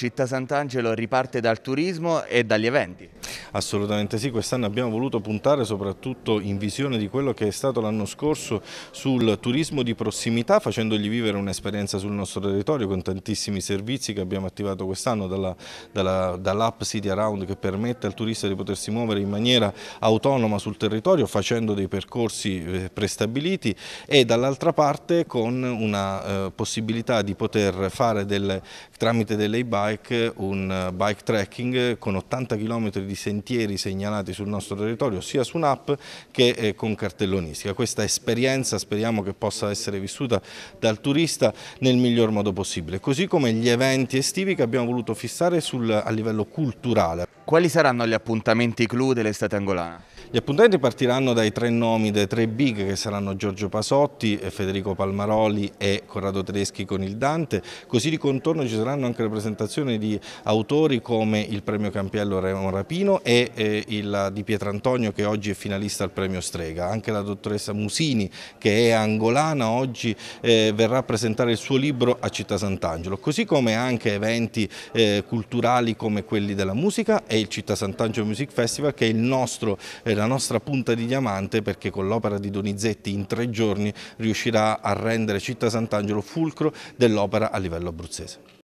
Città Sant'Angelo riparte dal turismo e dagli eventi. Assolutamente sì, quest'anno abbiamo voluto puntare soprattutto in visione di quello che è stato l'anno scorso sul turismo di prossimità facendogli vivere un'esperienza sul nostro territorio con tantissimi servizi che abbiamo attivato quest'anno dall'app dall City Around che permette al turista di potersi muovere in maniera autonoma sul territorio facendo dei percorsi eh, prestabiliti e dall'altra parte con una eh, possibilità di poter fare del, tramite delle e-bike un eh, bike tracking con 80 km di segnazione sentieri segnalati sul nostro territorio sia su un'app che eh, con cartellonistica. Questa esperienza speriamo che possa essere vissuta dal turista nel miglior modo possibile, così come gli eventi estivi che abbiamo voluto fissare sul, a livello culturale. Quali saranno gli appuntamenti clou dell'estate angolana? Gli appuntamenti partiranno dai tre nomi, dai tre big che saranno Giorgio Pasotti, eh, Federico Palmaroli e Corrado Tedeschi con il Dante, così di contorno ci saranno anche le presentazioni di autori come il premio Campiello Remo Rapino e eh, il di Pietrantonio che oggi è finalista al premio Strega. Anche la dottoressa Musini che è angolana oggi eh, verrà a presentare il suo libro a Città Sant'Angelo, così come anche eventi eh, culturali come quelli della musica e il Città Sant'Angelo Music Festival che è nostro, eh, la nostra punta di diamante perché con l'opera di Donizetti in tre giorni riuscirà a rendere Città Sant'Angelo fulcro dell'opera a livello abruzzese.